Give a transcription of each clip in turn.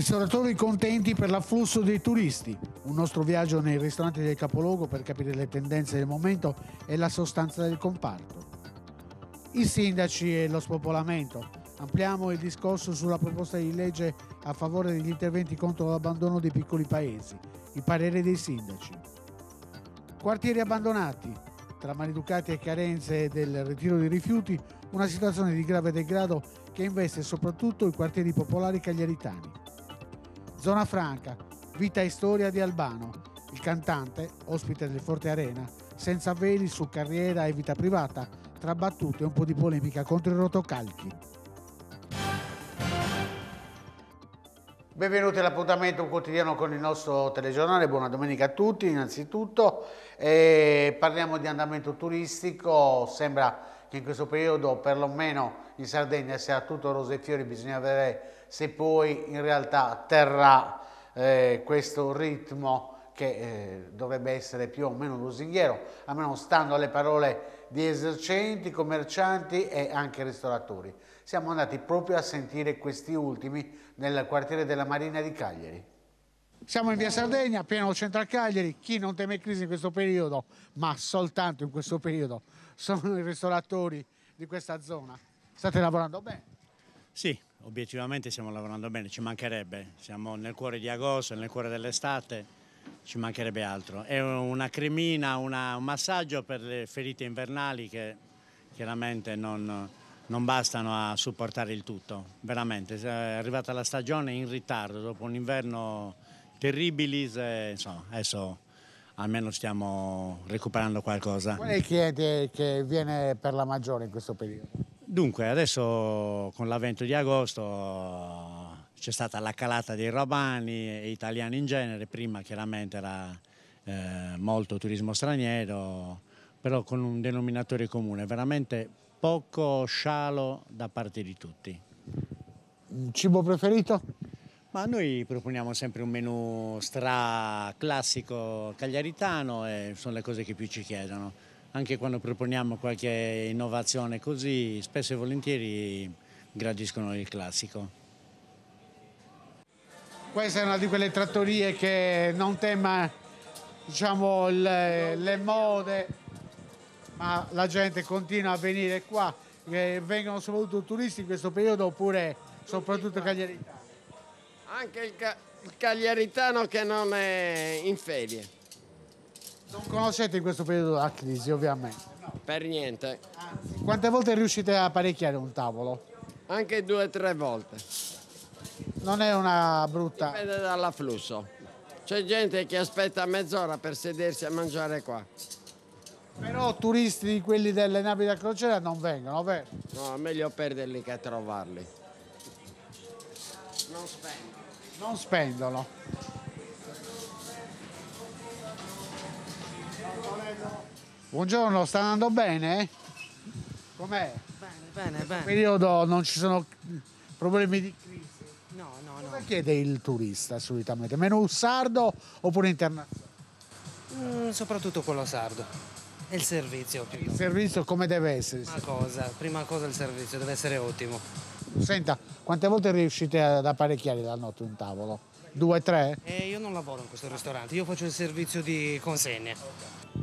Ristoratori contenti per l'afflusso dei turisti. Un nostro viaggio nei ristoranti del capoluogo per capire le tendenze del momento e la sostanza del comparto. I sindaci e lo spopolamento. Ampliamo il discorso sulla proposta di legge a favore degli interventi contro l'abbandono dei piccoli paesi. I pareri dei sindaci. Quartieri abbandonati. Tra maleducati e carenze del ritiro dei rifiuti, una situazione di grave degrado che investe soprattutto i quartieri popolari cagliaritani. Zona Franca, Vita e Storia di Albano. Il cantante, ospite del Forte Arena, senza veli su carriera e vita privata, tra battute e un po' di polemica contro i rotocalchi. Benvenuti all'appuntamento quotidiano con il nostro telegiornale, buona domenica a tutti innanzitutto. E parliamo di andamento turistico, sembra che in questo periodo perlomeno in Sardegna se tutto rose e fiori bisogna vedere se poi in realtà terrà eh, questo ritmo che eh, dovrebbe essere più o meno lusinghiero, a almeno stando alle parole di esercenti, commercianti e anche ristoratori. Siamo andati proprio a sentire questi ultimi nel quartiere della Marina di Cagliari. Siamo in via Sardegna, pieno centro a Cagliari, chi non teme crisi in questo periodo, ma soltanto in questo periodo, sono i ristoratori di questa zona. State lavorando bene? Sì, obiettivamente stiamo lavorando bene, ci mancherebbe. Siamo nel cuore di agosto, nel cuore dell'estate, ci mancherebbe altro. È una cremina, una, un massaggio per le ferite invernali che chiaramente non, non bastano a supportare il tutto. Veramente, è arrivata la stagione in ritardo, dopo un inverno terribilis, insomma, adesso almeno stiamo recuperando qualcosa. Qual è il cliente che viene per la maggiore in questo periodo? Dunque, adesso con l'avvento di agosto c'è stata la calata dei romani e italiani in genere, prima chiaramente era eh, molto turismo straniero, però con un denominatore comune, veramente poco scialo da parte di tutti. Cibo preferito? Ma noi proponiamo sempre un menu stra classico cagliaritano e sono le cose che più ci chiedono anche quando proponiamo qualche innovazione così, spesso e volentieri gradiscono il classico. Questa è una di quelle trattorie che non tema diciamo, le, le mode, ma la gente continua a venire qua, eh, vengono soprattutto turisti in questo periodo oppure soprattutto cagliaritani? Anche il, ca il cagliaritano che non è in ferie. Non conoscete in questo periodo la crisi, ovviamente. Per niente. Quante volte riuscite a parecchiare un tavolo? Anche due o tre volte. Non è una brutta... Dipende dall'afflusso. C'è gente che aspetta mezz'ora per sedersi a mangiare qua. Però turisti di quelli delle navi da crociera non vengono, vero? No, è meglio perderli che trovarli. Non spendono. Non spendono. Buongiorno, sta andando bene? Com'è? Bene, bene, bene. periodo non ci sono problemi di crisi? No, no, no. Cosa chiede il turista solitamente? Menù sardo oppure internazionale? Mm, soprattutto quello sardo. E il servizio più. Il servizio come deve essere? Prima cosa, prima cosa il servizio, deve essere ottimo. Senta, quante volte riuscite ad apparecchiare la notte un tavolo? Due, tre? Eh, io non lavoro in questo ristorante, io faccio il servizio di consegne. Okay.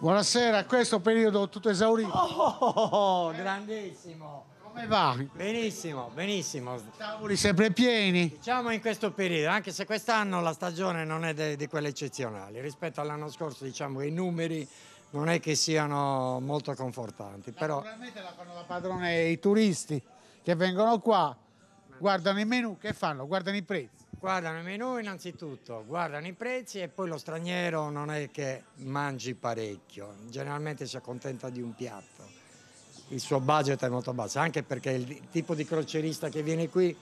Buonasera, questo periodo tutto esaurito. Oh, oh, oh, oh, grandissimo. Come va? Benissimo, benissimo. Tavoli sempre pieni. Diciamo in questo periodo, anche se quest'anno la stagione non è di quelle eccezionali, rispetto all'anno scorso diciamo i numeri non è che siano molto confortanti. Però... Naturalmente la fanno la padrone i turisti che vengono qua, guardano i menu, che fanno? Guardano i prezzi guardano i menù innanzitutto, guardano i prezzi e poi lo straniero non è che mangi parecchio, generalmente si accontenta di un piatto, il suo budget è molto basso, anche perché il tipo di crocerista che viene qui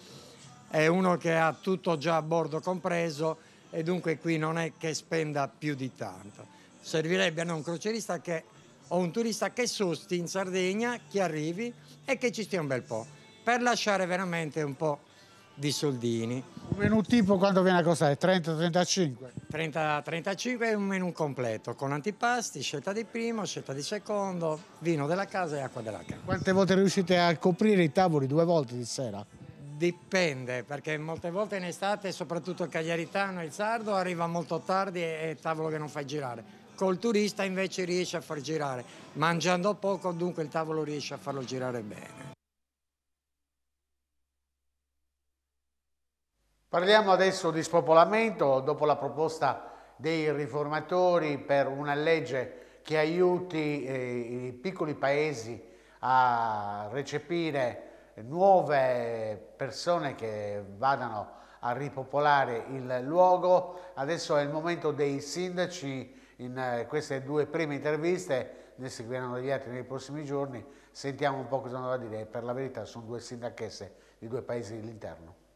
è uno che ha tutto già a bordo compreso e dunque qui non è che spenda più di tanto. Servirebbe a un crocerista che, o un turista che sosti in Sardegna, che arrivi e che ci stia un bel po', per lasciare veramente un po' di soldini. Un menù tipo quanto viene a costare? 30-35? 30-35 è un menù completo, con antipasti, scelta di primo, scelta di secondo, vino della casa e acqua della casa. Quante volte riuscite a coprire i tavoli? Due volte di sera? Dipende, perché molte volte in estate, soprattutto il cagliaritano e il sardo, arriva molto tardi e è il tavolo che non fai girare. Col turista invece riesce a far girare, mangiando poco dunque il tavolo riesce a farlo girare bene. Parliamo adesso di spopolamento, dopo la proposta dei riformatori per una legge che aiuti eh, i piccoli paesi a recepire nuove persone che vadano a ripopolare il luogo. Adesso è il momento dei sindaci, in eh, queste due prime interviste, ne seguiranno gli altri nei prossimi giorni, sentiamo un po' cosa hanno da dire, per la verità sono due sindachesse di due paesi dell'interno.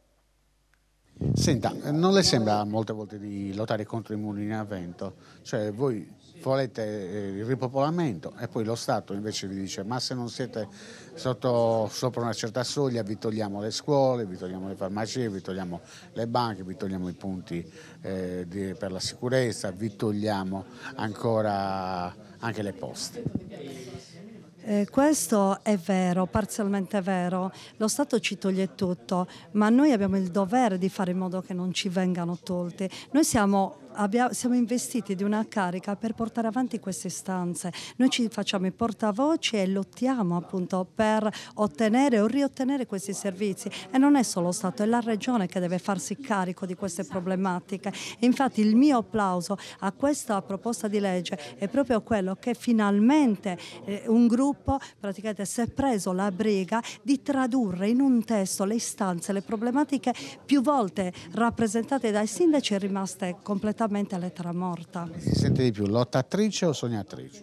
Senta, non le sembra molte volte di lottare contro i mulini a vento? Cioè voi volete eh, il ripopolamento e poi lo Stato invece vi dice ma se non siete sotto, sopra una certa soglia vi togliamo le scuole, vi togliamo le farmacie, vi togliamo le banche, vi togliamo i punti eh, di, per la sicurezza, vi togliamo ancora anche le poste. Eh, questo è vero, parzialmente vero. Lo Stato ci toglie tutto, ma noi abbiamo il dovere di fare in modo che non ci vengano tolti. Noi siamo abbiamo, siamo investiti di una carica per portare avanti queste istanze. Noi ci facciamo i portavoci e lottiamo appunto per ottenere o riottenere questi servizi e non è solo lo Stato, è la Regione che deve farsi carico di queste problematiche. Infatti il mio applauso a questa proposta di legge è proprio quello che finalmente eh, un gruppo praticamente si è preso la briga di tradurre in un testo le istanze, le problematiche più volte rappresentate dai sindaci e rimaste completamente direttamente a lettera morta. Si sente di più, lottatrice o sognatrice?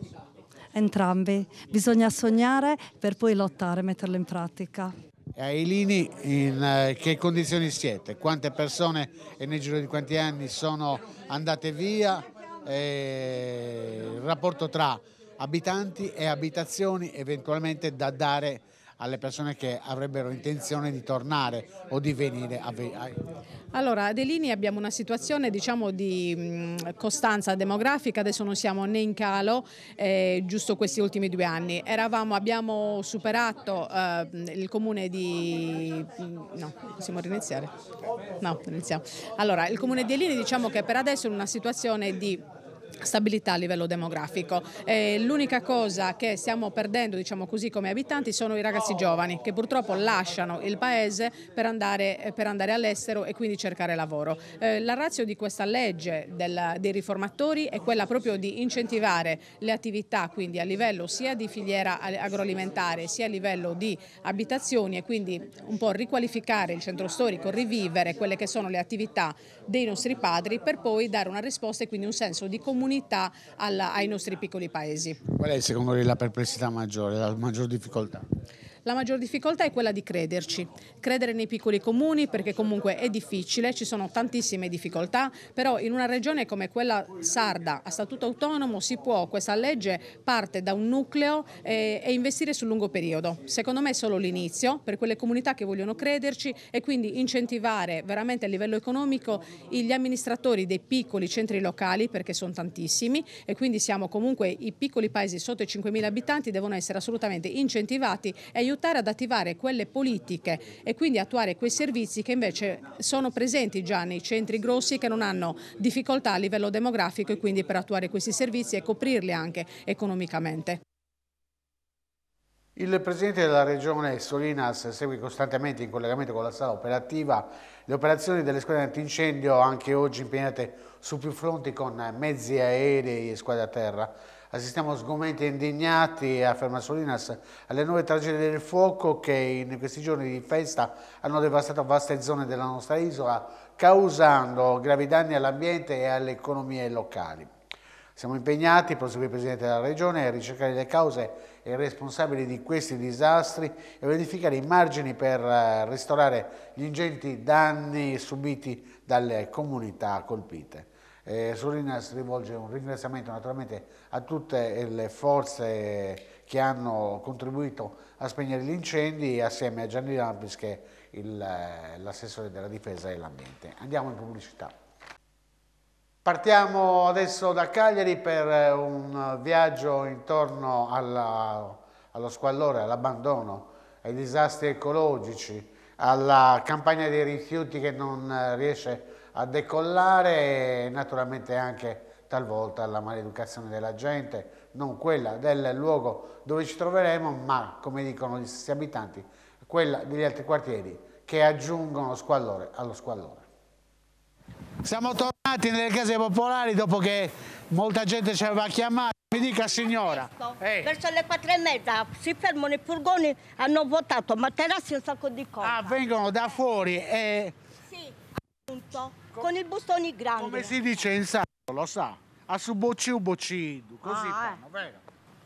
Entrambi. Bisogna sognare per poi lottare, metterlo in pratica. E a Ilini in eh, che condizioni siete? Quante persone e nel giro di quanti anni sono andate via? E il rapporto tra abitanti e abitazioni eventualmente da dare alle persone che avrebbero intenzione di tornare o di venire a... Allora, a Delini abbiamo una situazione diciamo, di mh, costanza demografica, adesso non siamo né in calo, eh, giusto questi ultimi due anni. Eravamo, abbiamo superato eh, il comune di... no, possiamo riniziare? No, iniziamo. Allora, il comune di Delini diciamo che per adesso è in una situazione di stabilità a livello demografico. Eh, l'unica cosa che stiamo perdendo diciamo così, come abitanti sono i ragazzi giovani che purtroppo lasciano il paese per andare, eh, per andare all'estero e quindi cercare lavoro. Eh, la razza di questa legge del, dei riformatori è quella proprio di incentivare le attività quindi a livello sia di filiera agroalimentare sia a livello di abitazioni e quindi un po' riqualificare il centro storico, rivivere quelle che sono le attività dei nostri padri per poi dare una risposta e quindi un senso di comunità alla, ai nostri piccoli paesi. Qual è secondo lei la perplessità maggiore, la maggior difficoltà? La maggior difficoltà è quella di crederci, credere nei piccoli comuni perché comunque è difficile, ci sono tantissime difficoltà, però in una regione come quella sarda a statuto autonomo si può, questa legge parte da un nucleo e, eh, e investire sul lungo periodo. Secondo me è solo l'inizio per quelle comunità che vogliono crederci e quindi incentivare veramente a livello economico gli amministratori dei piccoli centri locali perché sono tantissimi e quindi siamo comunque i piccoli paesi sotto i 5.000 abitanti devono essere assolutamente incentivati e aiutati portare ad attivare quelle politiche e quindi attuare quei servizi che invece sono presenti già nei centri grossi che non hanno difficoltà a livello demografico e quindi per attuare questi servizi e coprirli anche economicamente. Il Presidente della Regione Solinas segue costantemente in collegamento con la sala operativa le operazioni delle squadre antincendio anche oggi impegnate su più fronti con mezzi aerei e squadre a terra assistiamo sgomenti e indignati a Solinas, alle nuove tragedie del fuoco che in questi giorni di festa hanno devastato vaste zone della nostra isola, causando gravi danni all'ambiente e alle economie locali. Siamo impegnati, prosegue il Presidente della Regione, a ricercare le cause e i responsabili di questi disastri e verificare i margini per eh, restaurare gli ingenti danni subiti dalle comunità colpite. Eh, Solinas rivolge un ringraziamento naturalmente a tutte le forze che hanno contribuito a spegnere gli incendi assieme a Gianni Lampis che è eh, l'assessore della difesa e dell'ambiente. Andiamo in pubblicità. Partiamo adesso da Cagliari per eh, un viaggio intorno alla, allo squallore, all'abbandono, ai disastri ecologici, alla campagna dei rifiuti che non eh, riesce a a decollare e naturalmente anche talvolta la maleducazione della gente, non quella del luogo dove ci troveremo, ma come dicono gli stessi abitanti, quella degli altri quartieri che aggiungono squallore allo squallore. Siamo tornati nelle case popolari dopo che molta gente ci aveva chiamato. Mi dica signora. Eh. Verso le quattro e mezza si fermano i furgoni, hanno votato ma e un sacco di cose. Ah, vengono da fuori e... Eh. Sì, appunto con il bustoni grande. Come si dice in sardo, lo sa. A subocci bocci così ah, eh. fanno, eh. vero?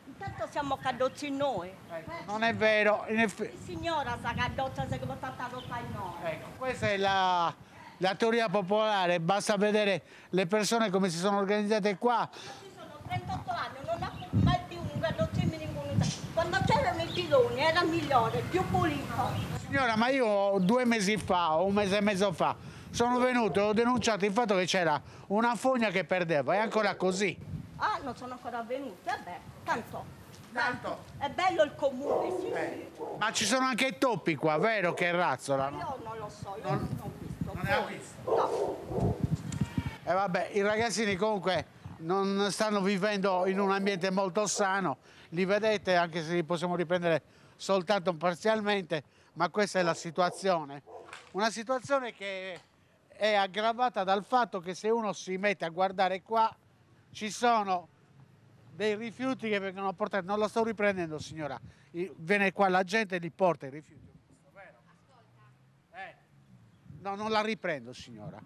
Intanto siamo cadozzi noi. Ecco, non è vero, in effetti. Signora sa cadozza se come sta rotta in noi. Ecco, questa è la, la teoria popolare, basta vedere le persone come si sono organizzate qua. Io ci sono 38 anni, non ho mai più un gadottino in Quando c'erano i piloni era migliore, più pulito. Signora, ma io due mesi fa, o un mese e mezzo fa, sono venuto e ho denunciato il fatto che c'era una fogna che perdeva, è ancora così. Ah, non sono ancora venuti, vabbè, eh tanto. Tanto. È bello il comune, sì, eh. Ma ci sono anche i toppi qua, vero che razzolano? Io non lo so, io non, non ho visto. Non ne ho visto? No. E eh vabbè, i ragazzini comunque non stanno vivendo in un ambiente molto sano, li vedete anche se li possiamo riprendere soltanto parzialmente, ma questa è la situazione. Una situazione che è aggravata dal fatto che se uno si mette a guardare qua ci sono dei rifiuti che vengono portati, non lo sto riprendendo signora, viene qua la gente e li porta i rifiuti. Ascolta. Eh. No, non la riprendo signora.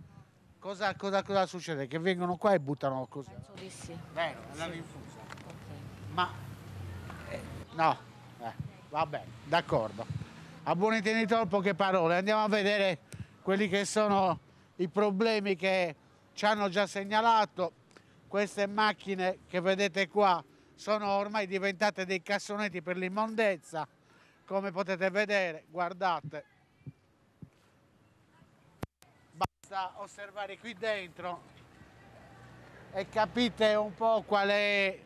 Cosa, cosa, cosa succede? Che vengono qua e buttano così. Penso di sì. Vero, sì. la Okay. Ma eh, no, eh, va bene, d'accordo. A buon intenditore poche parole, andiamo a vedere quelli che sono i problemi che ci hanno già segnalato. Queste macchine che vedete qua sono ormai diventate dei cassonetti per l'immondezza, come potete vedere, guardate. Basta osservare qui dentro e capite un po' qual è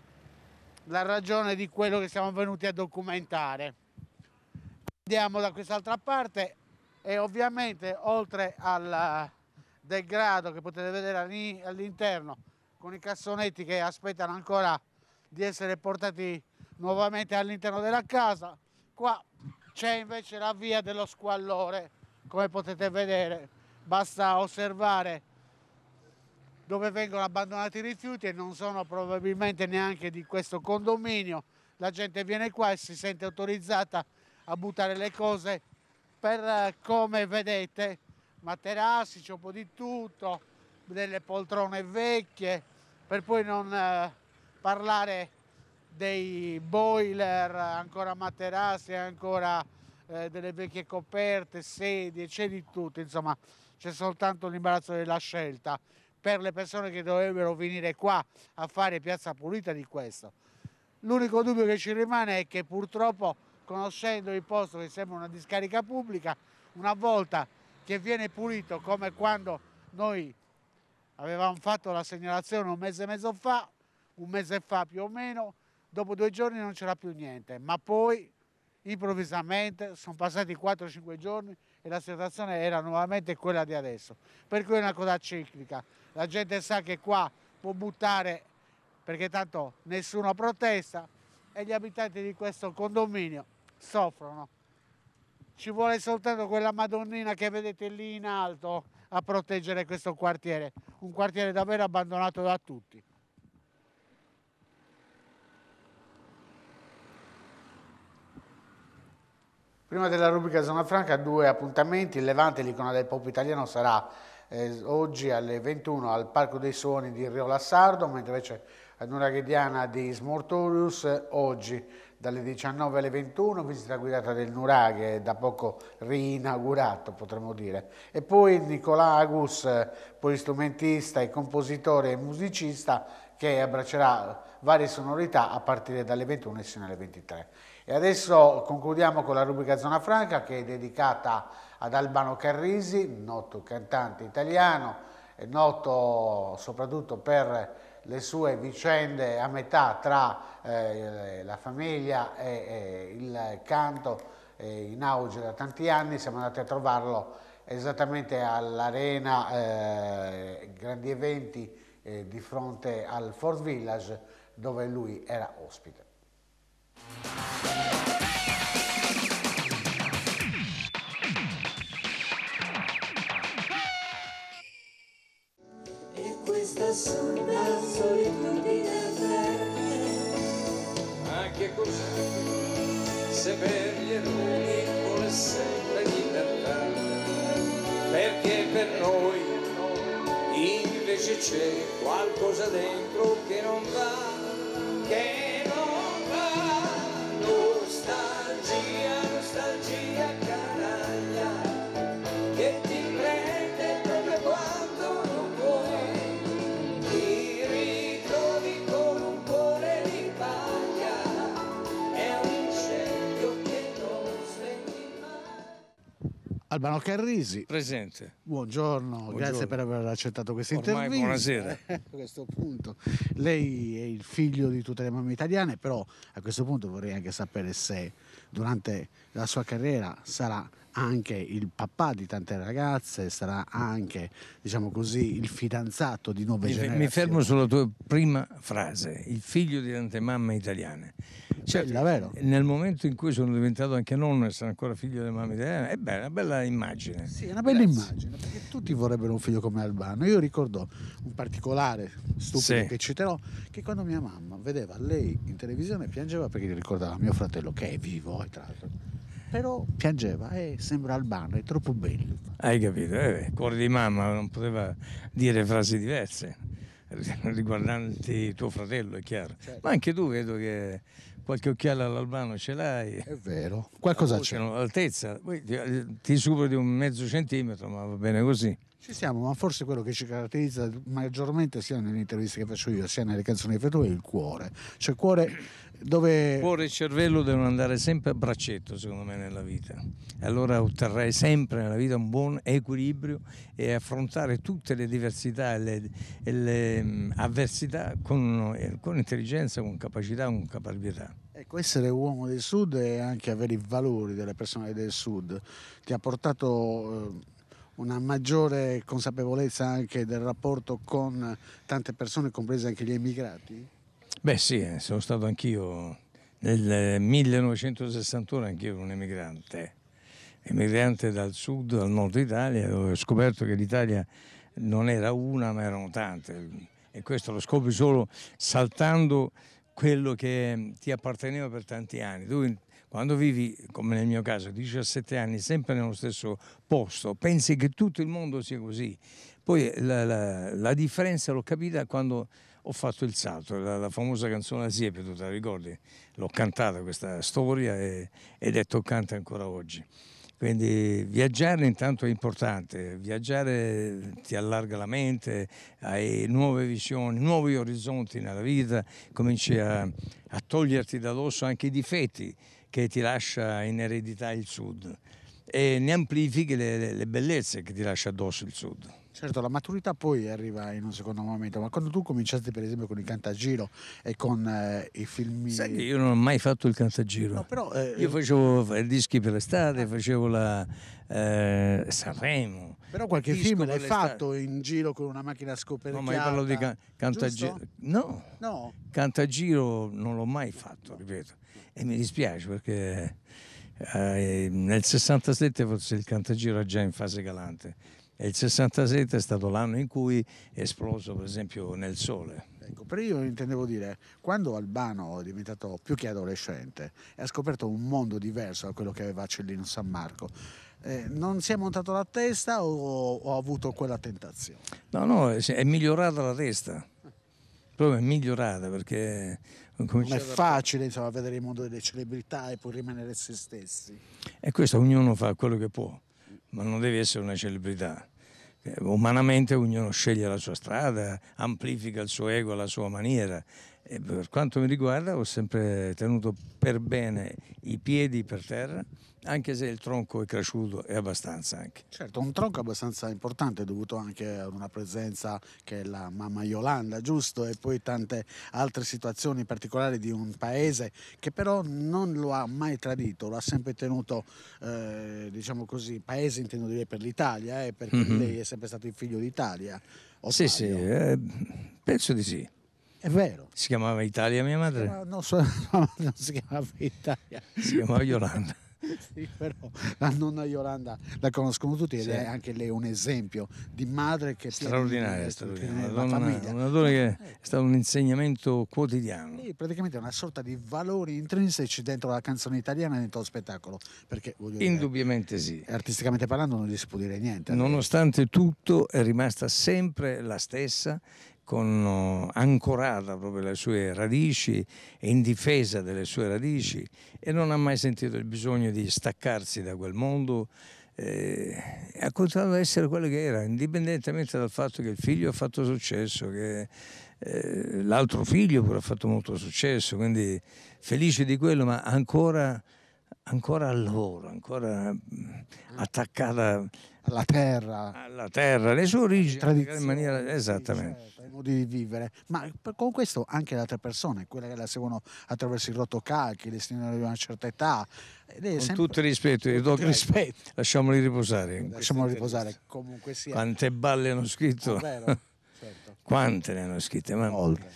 la ragione di quello che siamo venuti a documentare. Andiamo da quest'altra parte e ovviamente oltre alla del grado che potete vedere all'interno con i cassonetti che aspettano ancora di essere portati nuovamente all'interno della casa. Qua c'è invece la via dello squallore, come potete vedere, basta osservare dove vengono abbandonati i rifiuti e non sono probabilmente neanche di questo condominio. La gente viene qua e si sente autorizzata a buttare le cose per eh, come vedete materassi, c'è un po' di tutto, delle poltrone vecchie, per poi non eh, parlare dei boiler, ancora materassi, ancora eh, delle vecchie coperte, sedie, c'è di tutto, insomma c'è soltanto l'imbarazzo della scelta per le persone che dovrebbero venire qua a fare piazza pulita di questo. L'unico dubbio che ci rimane è che purtroppo conoscendo il posto che sembra una discarica pubblica, una volta che viene pulito come quando noi avevamo fatto la segnalazione un mese e mezzo fa, un mese fa più o meno, dopo due giorni non c'era più niente, ma poi improvvisamente sono passati 4-5 giorni e la situazione era nuovamente quella di adesso, per cui è una cosa ciclica, la gente sa che qua può buttare perché tanto nessuno protesta e gli abitanti di questo condominio soffrono ci vuole soltanto quella madonnina che vedete lì in alto a proteggere questo quartiere, un quartiere davvero abbandonato da tutti. Prima della rubrica Zona Franca due appuntamenti, il Levante, l'icona del pop italiano, sarà eh, oggi alle 21 al Parco dei Suoni di Riola Sardo, mentre invece raduna ghediana di Smortorius oggi dalle 19 alle 21, visita guidata del Nuraghe, da poco rinaugurato potremmo dire. E poi Nicola Agus, polistrumentista e compositore e musicista che abbraccerà varie sonorità a partire dalle 21 sino alle 23. E adesso concludiamo con la rubrica Zona Franca che è dedicata ad Albano Carrisi, noto cantante italiano, noto soprattutto per le sue vicende a metà tra eh, la famiglia e, e il canto in auge da tanti anni, siamo andati a trovarlo esattamente all'arena eh, Grandi Eventi eh, di fronte al Fort Village dove lui era ospite. E questa sono se per gli errori vuole sempre libertà perché per noi invece c'è qualcosa dentro che non va che Albano Carrisi. Presente. Buongiorno, Buongiorno. grazie per aver accettato questa intervista. Ormai buonasera. a questo punto, lei è il figlio di tutte le mamme italiane, però a questo punto vorrei anche sapere se durante la sua carriera sarà anche il papà di tante ragazze, sarà anche, diciamo così, il fidanzato di nuove mi, generazioni. Mi fermo sulla tua prima frase, il figlio di tante mamme italiane. Cioè, bella, vero? Nel momento in cui sono diventato anche nonno e sono ancora figlio delle mamme italiane, è bella, una bella immagine. Sì, è una bella Grazie. immagine, perché tutti vorrebbero un figlio come Albano. Io ricordo un particolare stupido sì. che citerò, che quando mia mamma vedeva lei in televisione piangeva perché gli ricordava mio fratello che è vivo, tra l'altro però piangeva e eh, sembra Albano, è troppo bello. Hai capito, eh, cuore di mamma non poteva dire frasi diverse riguardanti tuo fratello, è chiaro. Certo. Ma anche tu vedo che qualche occhiale all'albano ce l'hai. È vero, qualcosa c'è. Altezza, ti supero di un mezzo centimetro, ma va bene così. Ci siamo, ma forse quello che ci caratterizza maggiormente sia nelle interviste che faccio io, sia nelle canzoni che faccio io, è il cuore. Cioè il cuore dove... Cuore e cervello devono andare sempre a braccetto, secondo me, nella vita. Allora otterrai sempre nella vita un buon equilibrio e affrontare tutte le diversità e le, e le mm, avversità con, eh, con, intelligenza, con capacità, con caparbietà. Ecco, essere uomo del Sud e anche avere i valori delle persone del Sud ti ha portato eh, una maggiore consapevolezza anche del rapporto con tante persone, comprese anche gli emigrati? Beh sì, eh, sono stato anch'io nel 1961, anch'io ero un emigrante, emigrante dal sud, dal nord Italia, dove ho scoperto che l'Italia non era una ma erano tante e questo lo scopri solo saltando quello che ehm, ti apparteneva per tanti anni. Tu quando vivi, come nel mio caso, 17 anni sempre nello stesso posto, pensi che tutto il mondo sia così. Poi la, la, la differenza l'ho capita quando ho fatto il salto, la, la famosa canzone Siepe, tu te la ricordi? L'ho cantata questa storia e, ed è toccante ancora oggi. Quindi viaggiare intanto è importante, viaggiare ti allarga la mente, hai nuove visioni, nuovi orizzonti nella vita, cominci a, a toglierti dall'osso anche i difetti che ti lascia in eredità il sud e ne amplifichi le, le bellezze che ti lascia addosso il sud. Certo, la maturità poi arriva in un secondo momento, ma quando tu cominciasti per esempio con il cantagiro e con eh, i film... Sai che io non ho mai fatto il cantagiro. No, però, eh, io eh, facevo dischi per l'estate, facevo la eh, Sanremo. Però qualche film l'hai fatto in giro con una macchina scoperta. No, ma io parlo di can- cantagiro. No. no, cantagiro non l'ho mai fatto, ripeto. E mi dispiace perché eh, nel 67 forse il Cantagiro era già in fase galante e il 67 è stato l'anno in cui è esploso per esempio nel sole. Ecco, però io intendevo dire, quando Albano è diventato più che adolescente e ha scoperto un mondo diverso da quello che aveva Cellino San Marco, eh, non si è montato la testa o, o ha avuto quella tentazione? No, no, è migliorata la testa, proprio è migliorata perché non è facile insomma, vedere il mondo delle celebrità e poi rimanere se stessi. E questo ognuno fa quello che può, ma non devi essere una celebrità. Eh, umanamente ognuno sceglie la sua strada, amplifica il suo ego alla sua maniera e per quanto mi riguarda ho sempre tenuto per bene i piedi per terra, anche se il tronco è cresciuto e abbastanza anche. Certo, un tronco abbastanza importante dovuto anche a una presenza che è la mamma Yolanda, giusto? E poi tante altre situazioni particolari di un paese che però non lo ha mai tradito, lo ha sempre tenuto, eh, diciamo così, paese intendo dire per l'Italia, eh, perché mm-hmm. lei è sempre stato il figlio d'Italia. Ottario. Sì, sì, eh, penso di sì. È vero. Si chiamava Italia mia madre? Chiamava, so, no, non si chiamava Italia. Si chiamava Yolanda. sì, però la nonna Yolanda la conoscono tutti ed sì. è anche lei un esempio di madre che straordinaria, straordinaria. Una, una donna che eh, eh. è stato un insegnamento quotidiano sì, praticamente una sorta di valori intrinseci dentro la canzone italiana e dentro lo spettacolo perché dire, indubbiamente sì artisticamente parlando non gli si può dire niente nonostante tutto è rimasta sempre la stessa con, eh, ancorata proprio alle sue radici e in difesa delle sue radici e non ha mai sentito il bisogno di staccarsi da quel mondo. Eh, ha continuato ad essere quello che era, indipendentemente dal fatto che il figlio ha fatto successo, che eh, l'altro figlio pure ha fatto molto successo, quindi felice di quello, ma ancora ancora al lavoro, ancora mm, attaccata alla terra. Alla ah, terra, le sue origini. In maniera, esattamente. Certo, i modi di vivere. Ma con questo anche le altre persone, quelle che la seguono attraverso i rotocalchi, le signore di una certa età. Con sempre... tutto il rispetto, con tutto il rispetto. lasciamoli riposare. Lasciamoli riposare, comunque sia. Quante balle hanno scritto. Ah, certo. Quante ne hanno scritte? Ma...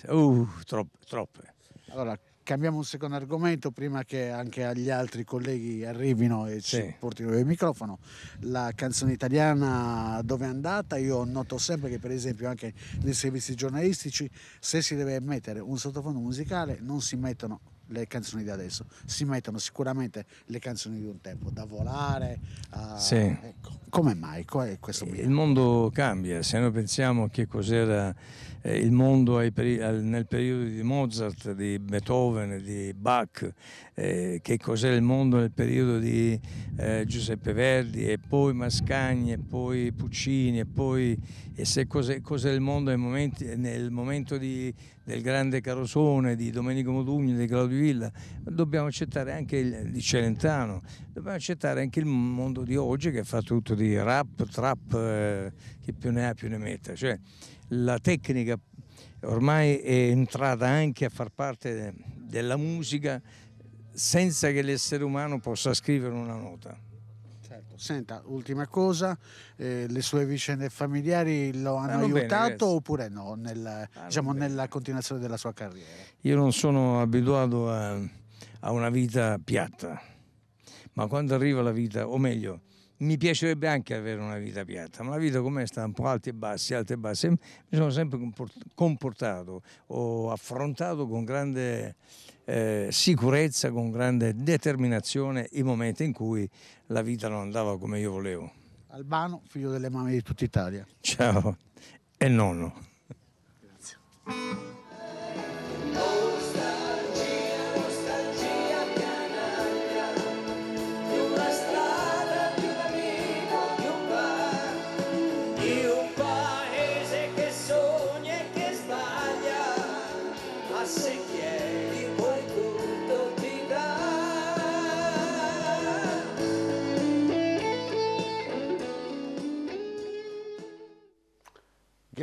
Uh, troppe, troppe. Allora, Cambiamo un secondo argomento prima che anche agli altri colleghi arrivino e sì. ci portino il microfono. La canzone italiana dove è andata? Io noto sempre che per esempio anche nei servizi giornalistici se si deve mettere un sottofondo musicale non si mettono le canzoni di adesso, si mettono sicuramente le canzoni di un tempo, da volare a... Sì. Ecco. Come mai? Qual questo il mondo cambia, se noi pensiamo che cos'era eh, il mondo nel periodo di Mozart, di Beethoven, di Bach, eh, che cos'era il mondo nel periodo di eh, Giuseppe Verdi e poi Mascagni e poi Puccini e poi e se cos'è, cos il mondo nel momento di del grande Carosone, di Domenico Modugno, di Claudio Villa, dobbiamo accettare anche il, di Celentano, dobbiamo accettare anche il mondo di oggi che fa tutto di rap, trap, eh, chi più ne ha più ne metta. Cioè, la tecnica ormai è entrata anche a far parte della musica senza che l'essere umano possa scrivere una nota. Senta, ultima cosa, eh, le sue vicende familiari lo hanno Vanno aiutato bene, oppure no nel, diciamo, nella continuazione della sua carriera? Io non sono abituato a, a una vita piatta, ma quando arriva la vita, o meglio, mi piacerebbe anche avere una vita piatta, ma la vita com'è sta un po' alti e bassi, alti e bassi. Mi sono sempre comportato, ho affrontato con grande eh, sicurezza, con grande determinazione i momenti in cui la vita non andava come io volevo. Albano, figlio delle mamme di tutta Italia. Ciao, e nonno. Grazie.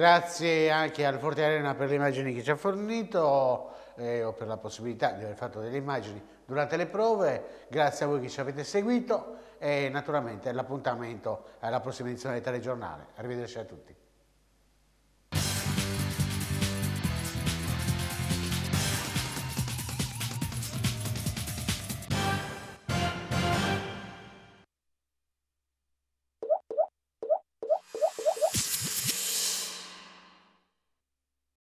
Grazie anche al Forte Arena per le immagini che ci ha fornito eh, o per la possibilità di aver fatto delle immagini durante le prove. Grazie a voi che ci avete seguito e naturalmente l'appuntamento alla prossima edizione del telegiornale. Arrivederci a tutti.